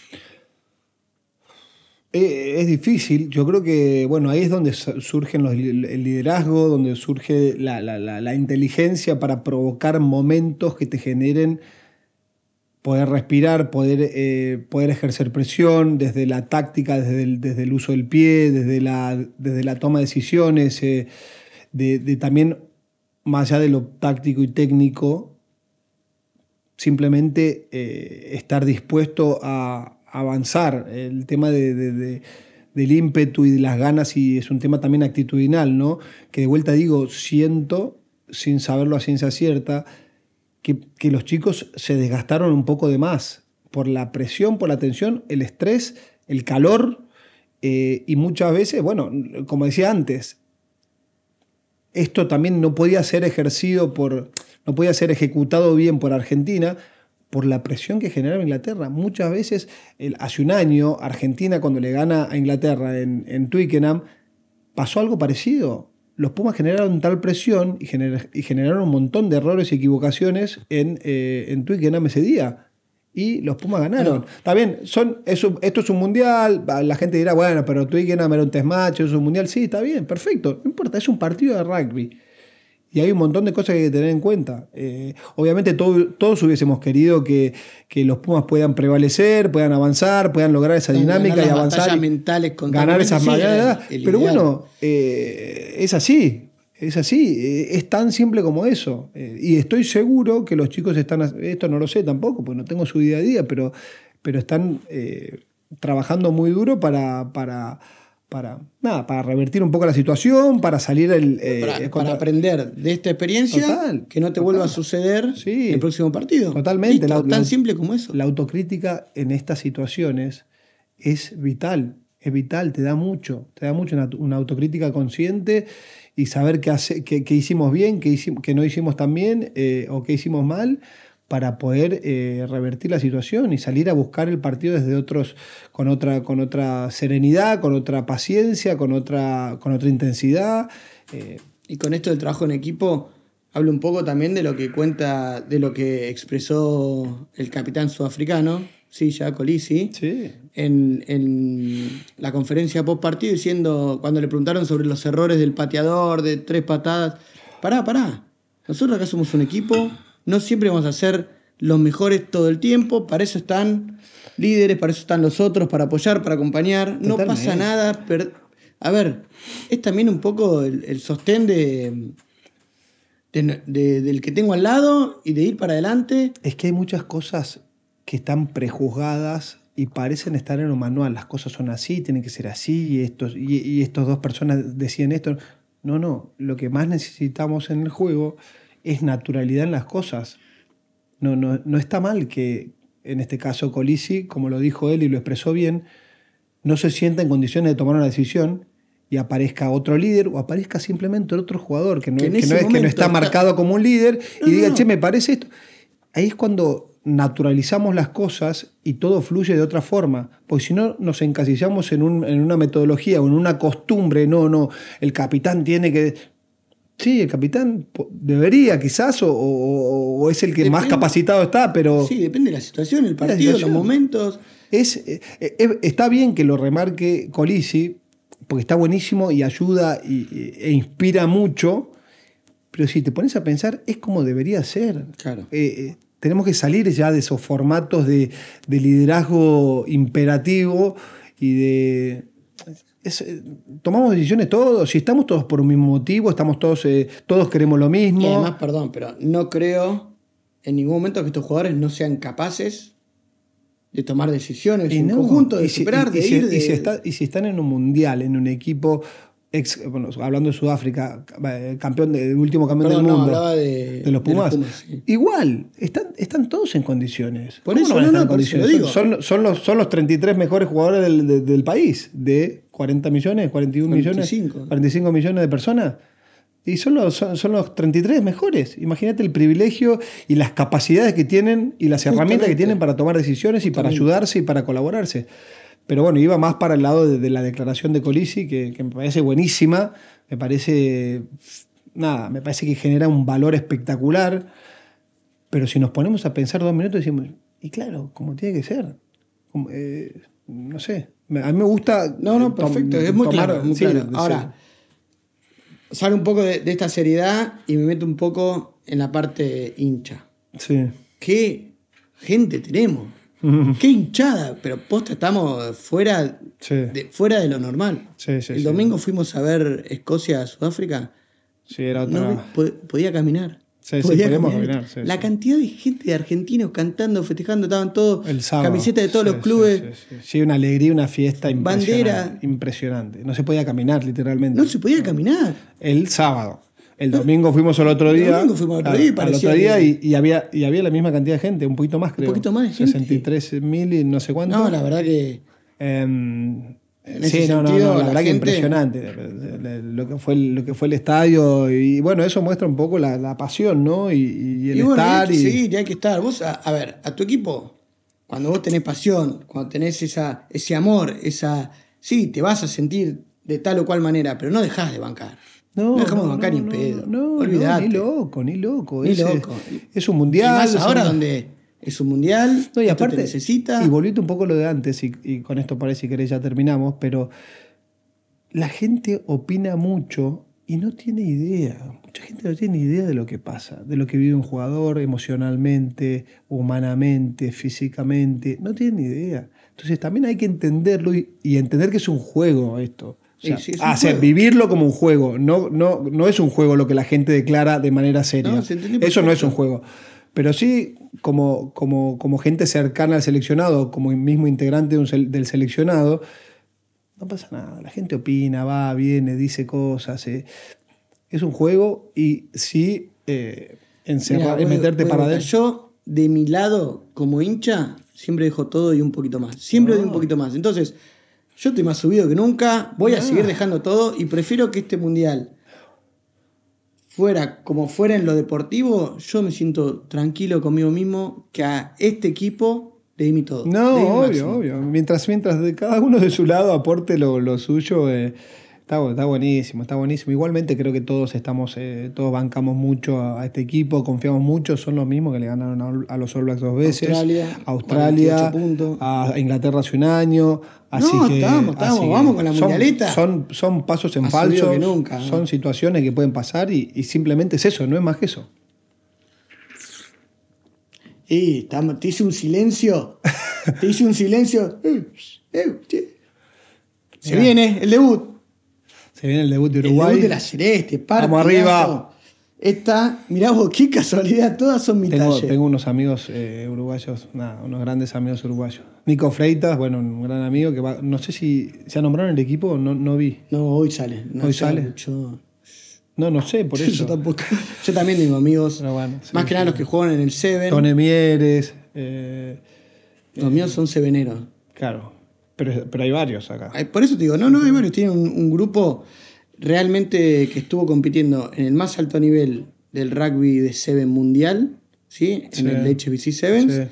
Eh, es difícil, yo creo que, bueno, ahí es donde surgen el liderazgo, donde surge la inteligencia para provocar momentos que te generen poder respirar, poder, eh, poder ejercer presión, desde la táctica, desde el, desde el uso del pie, desde la, desde la toma de decisiones, eh, de, también, más allá de lo táctico y técnico, simplemente eh, estar dispuesto a avanzar. El tema del ímpetu y de las ganas y es un tema también actitudinal, ¿no? Que de vuelta digo, siento, sin saberlo a ciencia cierta, que, los chicos se desgastaron un poco de más por la presión, por la tensión, el estrés, el calor. Eh, y muchas veces, bueno, como decía antes, esto también no podía ser ejercido por, no podía ser ejecutado bien por Argentina por la presión que generaba Inglaterra. Muchas veces, hace un año, Argentina cuando le gana a Inglaterra en Twickenham, pasó algo parecido los Pumas generaron tal presión y, generaron un montón de errores y equivocaciones en, eh, en Twickenham ese día. Y los Pumas ganaron. está bien, son, esto es un mundial. La gente dirá, bueno, pero Twickenham era un test match, es un mundial. Sí, está bien, perfecto. No importa, es un partido de rugby. Y hay un montón de cosas que hay que tener en cuenta. Eh, obviamente todos hubiésemos querido que, los Pumas puedan prevalecer, puedan avanzar, puedan lograr esa dinámica y avanzar. Y mentales ganar esas sí, Pero bueno, eh, es así. Es así, eh, es tan simple como eso. y estoy seguro que los chicos están, esto no lo sé tampoco, porque no tengo su día a día, pero, pero están trabajando muy duro para para nada, para revertir un poco la situación, para salir el eh, para, aprender de esta experiencia que no te vuelva a suceder en el próximo partido. Totalmente, la, tan simple como eso. La autocrítica en estas situaciones es vital, es vital, te da mucho, te da mucho una, autocrítica consciente y saber qué qué, hicimos bien, qué, hicimos, no hicimos tan bien eh, o qué hicimos mal para poder eh, revertir la situación y salir a buscar el partido desde otros, con otra, con otra serenidad, con otra paciencia, con otra, con otra intensidad. Eh. Y con esto del trabajo en equipo, hablo un poco también de lo que cuenta, de lo que expresó el capitán sudafricano, Siya Colisi, en, en, la conferencia post partido, diciendo, cuando le preguntaron sobre los errores del pateador, de tres patadas, pará, pará, nosotros acá somos un equipo no siempre vamos a ser los mejores todo el tiempo, para eso están líderes, para eso están los otros, para apoyar, para acompañar. No pasa nada. pero A ver, es también un poco el, sostén de, del que tengo al lado y de ir para adelante. Es que hay muchas cosas que están prejuzgadas y parecen estar en un manual. Las cosas son así, tienen que ser así, y estos, y estos dos personas decían esto. No, no, lo que más necesitamos en el juego es naturalidad en las cosas. No, no, está mal que, en este caso, Colisi, como lo dijo él y lo expresó bien, no se sienta en condiciones de tomar una decisión y aparezca otro líder o aparezca simplemente otro jugador que no, está, marcado como un líder y diga, che, me parece esto. Ahí es cuando naturalizamos las cosas y todo fluye de otra forma, porque si no nos encasillamos en, en una metodología o en una costumbre, no, no, el capitán tiene que... Sí, el capitán debería, quizás, o, es el que más capacitado está, pero. Sí, depende de la situación, el partido, los momentos. Eh, eh, es, está bien que lo remarque Colisi, porque está buenísimo y ayuda y, e inspira mucho, pero si te pones a pensar, es como debería ser. Claro. Eh, tenemos que salir ya de esos formatos de liderazgo imperativo y de eh, tomamos decisiones todos, si estamos todos por un mismo motivo, estamos todos, eh, todos queremos lo mismo. Y además, perdón, pero no creo en ningún momento que estos jugadores no sean capaces de tomar decisiones en conjunto, de y si están en un mundial, en un equipo hablando de Sudáfrica, eh, campeón del último campeón del mundo, de, los Pumas. Igual, están, están todos en condiciones. Por eso no, Son, son, los, 33 mejores jugadores del, país, de 40 millones, 41 millones, 45 millones de personas. Y son los, son, los 33 mejores. Imagínate el privilegio y las capacidades que tienen y las herramientas que tienen para tomar decisiones y para ayudarse y para colaborarse. Pero bueno, iba más para el lado de, la declaración de Colisi, que, me parece buenísima, me parece, nada, me parece que genera un valor espectacular. Pero si nos ponemos a pensar dos minutos, decimos, y claro, como tiene que ser. Eh, no sé, a mí me gusta. No, no, eh, perfecto, es muy claro. Ahora, sale un poco de, esta seriedad y me meto un poco en la parte hincha. Sí. ¿Qué gente tenemos? Qué hinchada, pero posta, estamos fuera, de, fuera de lo normal. el domingo fuimos a ver Escocia-Sudáfrica. Sí, era otra. No, podía caminar. Sí, sí caminar. caminar la cantidad de gente de argentinos cantando, festejando, estaban todos. Camisetas de todos los clubes. Sí, una alegría, una fiesta impresionante. Bandera. Impresionante. No se podía caminar, literalmente. No se podía caminar. El sábado. El domingo fuimos al otro día. El otro día, y, había, y había la misma cantidad de gente, un poquito más creo. Un poquito más, 63.000 y no sé cuánto. No, la verdad que. Em, sí, la, verdad que impresionante lo que, fue, lo que fue el estadio y bueno, eso muestra un poco la, pasión, ¿no? Y, el estar. Hay que y... que estar. Vos, a, ver, a tu equipo, cuando vos tenés pasión, cuando tenés esa, ese amor, esa... Sí, te vas a sentir de tal o cual manera, pero no dejás de bancar. No, dejamos no, bancar ni un pedo. ni loco, ni loco. es, loco. Es un mundial. ahora donde es un mundial. y aparte, necesita. Y volviendo un poco lo de antes, y, con esto parece que ya terminamos, pero la gente opina mucho y no tiene idea. Mucha gente no tiene idea de lo que pasa, de lo que vive un jugador emocionalmente, humanamente, físicamente. No tiene idea. Entonces también hay que entenderlo y entender que es un juego esto vivirlo como un juego. No, no, no es un juego lo que la gente declara de manera seria. Eso no es un juego. Pero sí, como, como, como gente cercana al seleccionado, como mismo integrante del seleccionado, no pasa nada. La gente opina, va, viene, dice cosas. Eh. Es un juego y sí eh, meterte para adentro. Yo, de mi lado, como hincha, siempre dejo todo y un poquito más. Siempre de un ah. poquito más. Entonces, yo estoy más subido que nunca, voy a ah. seguir dejando todo y prefiero que este mundial fuera como fuera en lo deportivo, yo me siento tranquilo conmigo mismo que a este equipo le di mi todo. No, obvio, obvio. Mientras, mientras cada uno de su lado aporte lo, suyo. Eh, Está, buenísimo, está buenísimo. Igualmente creo que todos estamos, eh, todos bancamos mucho a, este equipo, confiamos mucho, son los mismos que le ganaron a, los All Blacks dos veces. Australia, a Inglaterra hace un año. Así que, estamos, estamos, vamos con la mundialeta. Son, son, pasos en falso, nunca, son situaciones que pueden pasar y, y simplemente es eso, no es más que eso. Y te hice un silencio. Te hice un silencio. Eh, eh, Se viene el debut. Se viene el debut de Uruguay. El debut de la Celeste, Vamos arriba. Esta, mirá vos, qué casualidad, todas son mi tengo, Tengo unos amigos eh, uruguayos, nada, unos grandes amigos uruguayos. Nico Freitas, bueno, un gran amigo que va, no sé si se ha nombrado en el equipo, no, no vi. No, hoy sale. No hoy sale. No, no sé, por eso. Yo tampoco. Yo también tengo amigos. más que nada los que juegan en el Seven. Tone Mieres. Eh, los míos son Seveneros. Claro. Pero, hay varios acá. Por eso te digo, no, no, hay varios. Tiene un, un grupo realmente que estuvo compitiendo en el más alto nivel del rugby de Seven Mundial, ¿sí? En el HBC Sevens.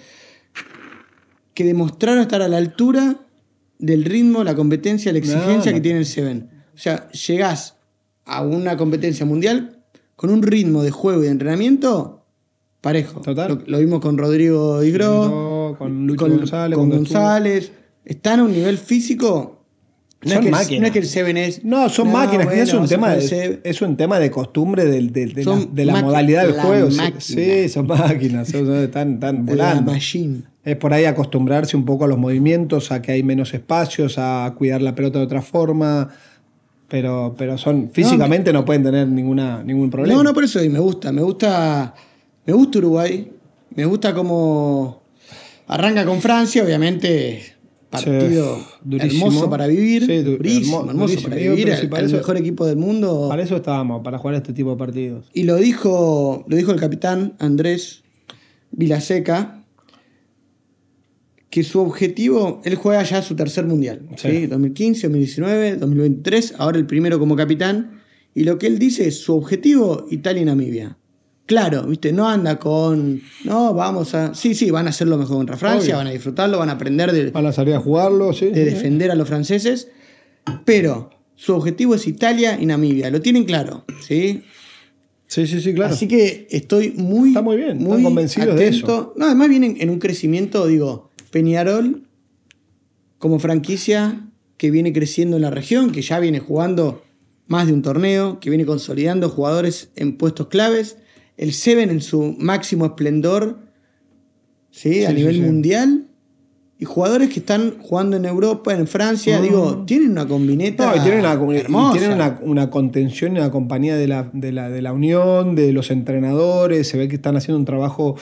Que demostraron estar a la altura del ritmo, la competencia, la exigencia que tiene el Seven. O sea, llegás a una competencia mundial con un ritmo de juego y de entrenamiento parejo. Total. Lo, vimos con Rodrigo Igro no, con Lucho con, González. Con González están a un nivel físico. No es que, No el Seven es. No, son máquinas. es, un tema de, costumbre de, la, modalidad del juego. Sí, son máquinas. están, volando. Es por ahí acostumbrarse un poco a los movimientos, a que hay menos espacios, a cuidar la pelota de otra forma. Pero, pero son físicamente no, pueden tener ninguna, ningún problema. No, no, por eso y me gusta. Me gusta, me gusta Uruguay. Me gusta cómo arranca con Francia, obviamente Partido durísimo. hermoso para vivir. hermoso para vivir. el, mejor equipo del mundo. Para eso estábamos, para jugar este tipo de partidos. Y lo dijo, lo dijo el capitán Andrés Vilaseca, que su objetivo, él juega ya su tercer mundial. 2015, 2019, 2023, ahora el primero como capitán. Y lo que él dice es su objetivo, Italia y Namibia claro, ¿viste? No anda con, no, vamos a. Sí, sí, van a hacerlo mejor contra Francia, van a disfrutarlo, van a aprender de. Van a salir a jugarlo, sí. De defender a los franceses. Pero su objetivo es Italia y Namibia, lo tienen claro, ¿sí? Sí, sí, sí, claro. Así que estoy muy. Está muy bien, muy convencido de eso. No, además vienen en un crecimiento, digo, Peñarol como franquicia que viene creciendo en la región, que ya viene jugando más de un torneo, que viene consolidando jugadores en puestos claves el Seven en su máximo esplendor ¿sí? a nivel mundial. Y jugadores que están jugando en Europa, en Francia, ah. digo, tienen una combineta. tienen, una, una, contención en la compañía de la, de, la, Unión, de los entrenadores. Se ve que están haciendo un trabajo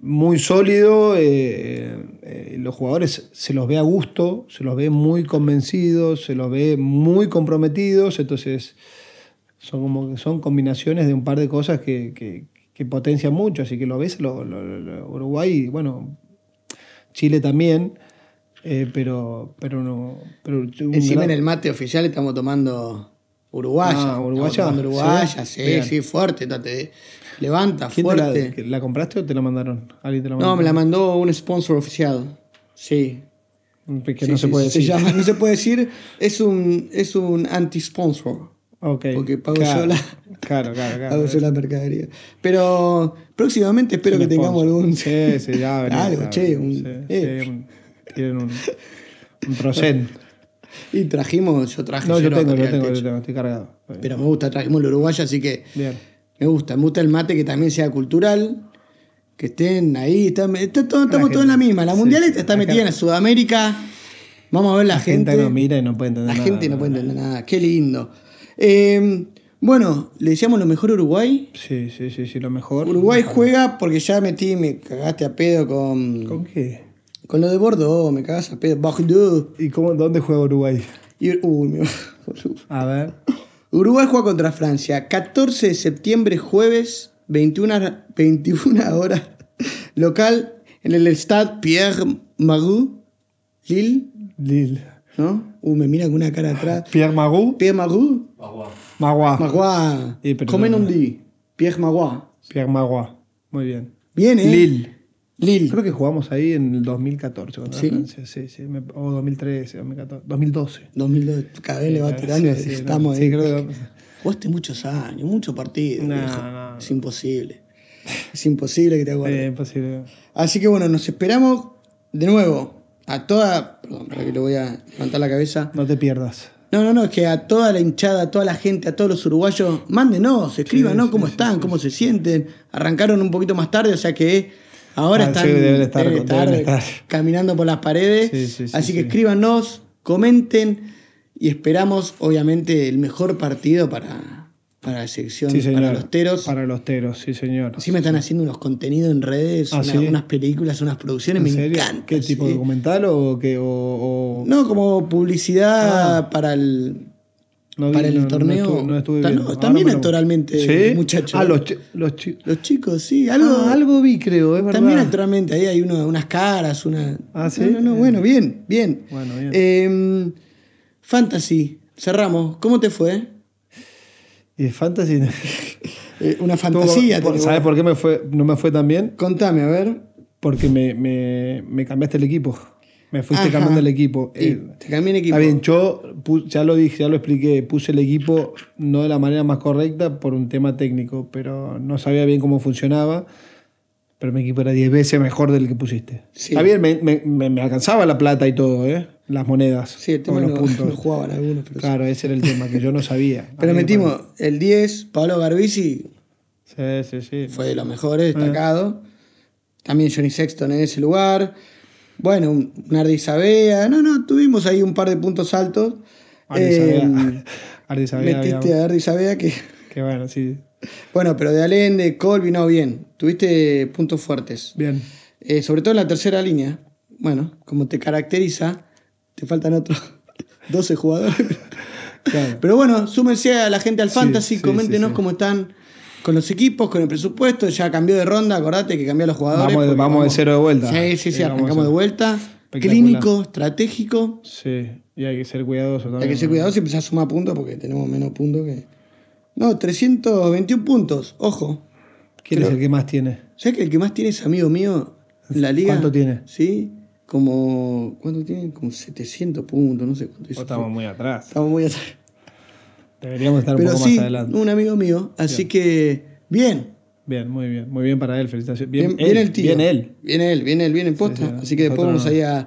muy sólido. Eh, eh, los jugadores se los ve a gusto, se los ve muy convencidos, se los ve muy comprometidos. Entonces, son, como, son combinaciones de un par de cosas que, que, potencian mucho, así que lo ves, lo, Uruguay, bueno, Chile también, eh, pero, pero no. Encima en el mate oficial estamos tomando uruguaya. Ah, uruguaya. sí, sí, fuerte. Levanta, fuerte. la, compraste o te la mandaron? No, me la mandó un sponsor oficial. Sí. no se puede decir. Se no se puede decir. Es un, es un anti-sponsor. Okay. Porque pago yo la. Claro, claro, claro. Pago yo la mercadería. Pero próximamente espero que tengamos algún. Sí, sí, ya Algo, che. Un, un, un, un Y trajimos, yo traje. No, yo, tengo, yo tengo, yo tengo, estoy cargado. Pero me gusta, trajimos el uruguayo, así que. Bien. Me gusta, me gusta el mate que también sea cultural, que estén ahí, estamos todos en la misma. La mundial está metida en Sudamérica. Vamos a ver la, gente. La gente no mira y no puede entender nada. La gente no puede entender nada. Qué lindo. Em, bueno, le decíamos lo mejor Uruguay. Sí, sí, sí, sí, lo mejor. Uruguay juega porque ya metí, me cagaste a pedo con. ¿Con qué? Con lo de Bordeaux, me cagas a pedo. ¿Y cómo, dónde juega Uruguay? A ver. Uruguay juega contra Francia. 14 de septiembre, jueves, 21, 21 horas local, en el Stade Pierre Magou, Lille. Lille. ¿No? Uy, me mira con una cara atrás. Pierre Magou. Pierre Magou. Magua. Magua. Magua. ¿Cómo Pierre Magua. Pierre Magua. Muy bien. Bien, ¿eh? Lil Lille. Creo que jugamos ahí en el 2014 ¿Sí? Francia. Sí, sí. O 2013, 2014. 2012. 2012. Cada vez le va tirando. Sí, sí, estamos ahí. creo que... Jugaste muchos años, muchos partidos. No, no, no, es imposible. Es imposible que te acuerdes. Es imposible. Así que bueno, nos esperamos de nuevo a toda. Perdón, para que le voy a levantar la cabeza. No te pierdas. No, no, no, es que a toda la hinchada, a toda la gente, a todos los uruguayos, mándenos, escríbanos cómo están, cómo se sienten. Arrancaron un poquito más tarde, o sea que ahora ah, están, caminando por las paredes. Así que escríbanos, comenten y esperamos, obviamente, el mejor partido para, para la sección para los teros. Para los teros, sí, señor. Sí me están haciendo unos contenidos en redes, ah, unas películas, unas producciones, me encantan encanta. ¿Qué tipo de documental o qué? No, como publicidad ah. para el. para el torneo. también naturalmente muchachos. Ah, los, los, chicos, sí. Algo, ah, algo vi, creo, es verdad. También naturalmente ahí hay unas caras, una. Ah, sí. bueno, bien, bien. bien. Em, fantasy, cerramos. ¿Cómo te fue? es fantasy. Eh, una fantasía. ¿Sabes por qué no me fue tan bien? Contame, a ver. Porque me, me, cambiaste el equipo. Me fuiste cambiando el equipo. Eh, te cambié el equipo. bien, yo ya lo dije, ya lo expliqué. Puse el equipo no de la manera más correcta por un tema técnico, pero no sabía bien cómo funcionaba. Pero mi equipo era 10 veces mejor del que pusiste. Sí. Está me, me, alcanzaba la plata y todo, ¿eh? las monedas. Sí, el tema los puntos. claro, ese era el tema que yo no sabía. pero metimos el 10, Pablo Garbisi. Sí, sí, sí. Fue de los mejores, eh. destacado. También Johnny Sexton en ese lugar. Bueno, un, Ardis No, no, tuvimos ahí un par de puntos altos. Ardis em, Eh, metiste a a Ardisabea que. Que bueno, sí. Bueno, pero de Allende, de Colby, no, bien. Tuviste puntos fuertes. Bien. Eh, sobre todo en la tercera línea. Bueno, como te caracteriza te faltan otros 12 jugadores. Pero bueno, súmense a la gente al fantasy, coméntenos cómo están con los equipos, con el presupuesto. Ya cambió de ronda, acordate que cambió los jugadores. Vamos, de cero de vuelta. Sí, sí, sí, arrancamos de vuelta. Clínico, estratégico. Sí, y hay que ser cuidadoso también. Hay que ser cuidadoso y empezar a sumar puntos porque tenemos menos puntos que. No, 321 puntos, ojo. ¿Quién es el que más tiene? ¿Sabes que el que más tiene es amigo mío la liga? ¿Cuánto tiene? Sí, como, ¿cuánto tienen? Como 700 puntos, no sé cuánto. estamos muy atrás. Estamos muy atrás. Deberíamos estar un poco más adelante. Un amigo mío, así que, bien. Bien, muy bien, muy bien para él, felicitaciones. Bien, él, el tío. Bien él. Bien él, bien él, en posta. así que después vamos ahí a,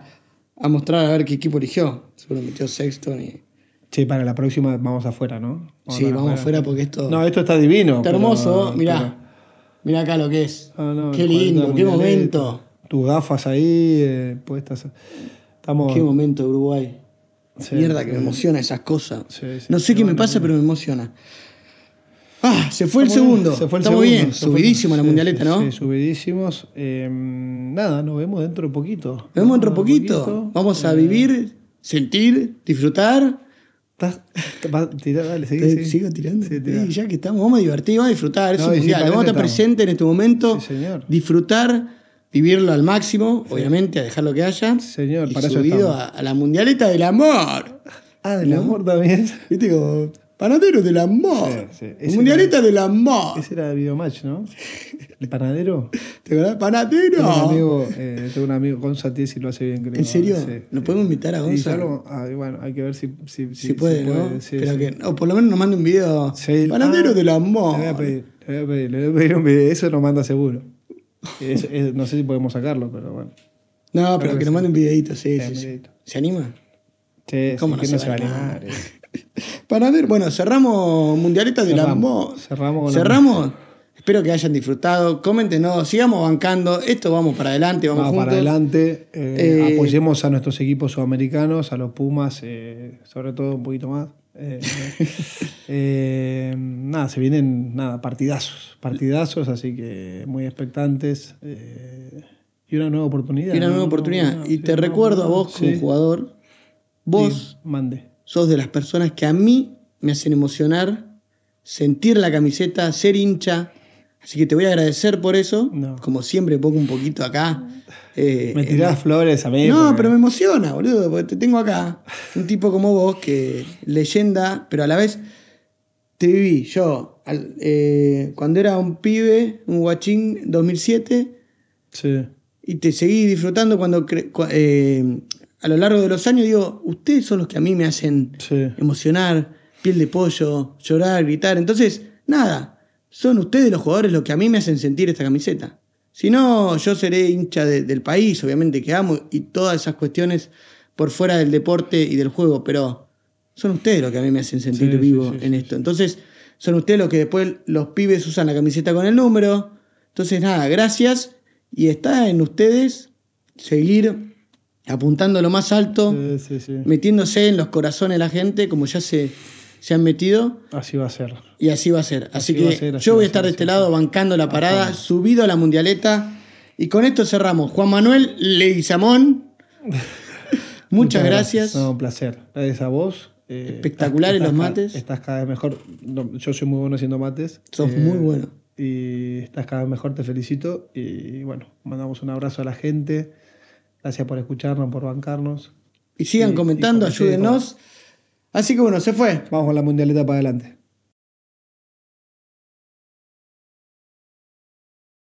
mostrar a ver qué equipo eligió. Seguro metió sexto y. Sí, para la próxima vamos afuera, ¿no? sí, vamos afuera. porque esto. No, esto está divino. Está hermoso, mira mirá. acá lo que es. Ah, qué lindo, qué momento tus gafas ahí eh, puestas. Estamos... Qué momento de Uruguay. Mierda que me emociona esas cosas. no sé qué me pasa, pero me emociona. Ah, se fue el segundo. se fue Estamos bien. Subidísimos Subidísimo la mundialeta, ¿no? Sí, subidísimos. Em, nada, nos vemos dentro de poquito. Nos vemos dentro de poquito. Vamos a eh, vivir, sentir, disfrutar. Tira, dale, sigue tirando. Sí, ya que estamos, vamos a divertir, vamos a disfrutar. Es mundial. Vamos a estar presentes en este momento. Sí, señor. Disfrutar vivirlo al máximo, obviamente, a dejar lo que haya. Señor, para subido a, a, la mundialeta del amor. Ah, del amor también. Viste Panadero del amor. mundialita Mundialeta del amor. Ese era el videomatch, ¿no? El panadero. ¿Te acuerdas? ¡Panadero! Tengo un amigo, eh, tengo un amigo Gonza Tiesi lo hace bien, creo. ¿En serio? ¿Nos podemos invitar a Gonza? Ah, bueno, hay que ver si, si, puede, ¿no? Pero que, o por lo menos nos mande un video. panadero ah, del amor. Le voy a pedir, le voy a pedir, le voy a pedir un video. Eso nos manda seguro no sé si podemos sacarlo, pero bueno. No, pero que, nos manden un videito, sí, sí, ¿Se anima? Sí, ¿Cómo no, se, va a animar? Para ver, bueno, cerramos mundialistas de la Cerramos. cerramos. Espero que hayan disfrutado. Coméntenos, sigamos bancando. Esto vamos para adelante, vamos, para adelante. Eh, eh, apoyemos a nuestros equipos sudamericanos, a los Pumas, eh, sobre todo un poquito más. Eh, eh, nada, se vienen nada, partidazos, partidazos, así que muy expectantes. Eh, y una nueva oportunidad. Y una nueva oportunidad. y te recuerdo a vos como jugador, vos sos de las personas que a mí me hacen emocionar, sentir la camiseta, ser hincha, Así que te voy a agradecer por eso. Como siempre, pongo un poquito acá. Eh, me tirás eh, flores a mí. No, pero me emociona, boludo, porque te tengo acá. Un tipo como vos, que leyenda, pero a la vez te viví yo. Eh, cuando era un pibe, un guachín, 2007. Sí. Y te seguí disfrutando cuando. a lo largo de los años, digo, ustedes son los que a mí me hacen emocionar, piel de pollo, llorar, gritar. Entonces, nada son ustedes los jugadores los que a mí me hacen sentir esta camiseta. Si no, yo seré hincha del país, obviamente que amo, y todas esas cuestiones por fuera del deporte y del juego, pero son ustedes los que a mí me hacen sentir vivo en esto. Entonces, son ustedes los que después los pibes usan la camiseta con el número. Entonces, nada, gracias. Y está en ustedes seguir apuntando lo más alto, metiéndose en los corazones de la gente, como ya se, se han metido. Así va a ser. Y así va a ser. Así, que yo voy a estar de este lado bancando la parada, subido a la mundialeta. Y con esto cerramos. Juan Manuel Leguizamón, muchas, muchas gracias. un placer. Gracias a vos. Eh, Espectaculares los mates. Estás cada vez mejor. yo soy muy bueno haciendo mates. Sos eh, muy bueno. Y estás cada vez mejor, te felicito. Y bueno, mandamos un abrazo a la gente. Gracias por escucharnos, por bancarnos. Y sigan comentando, ayúdenos. Así que bueno, se fue. Vamos con la mundialeta para adelante.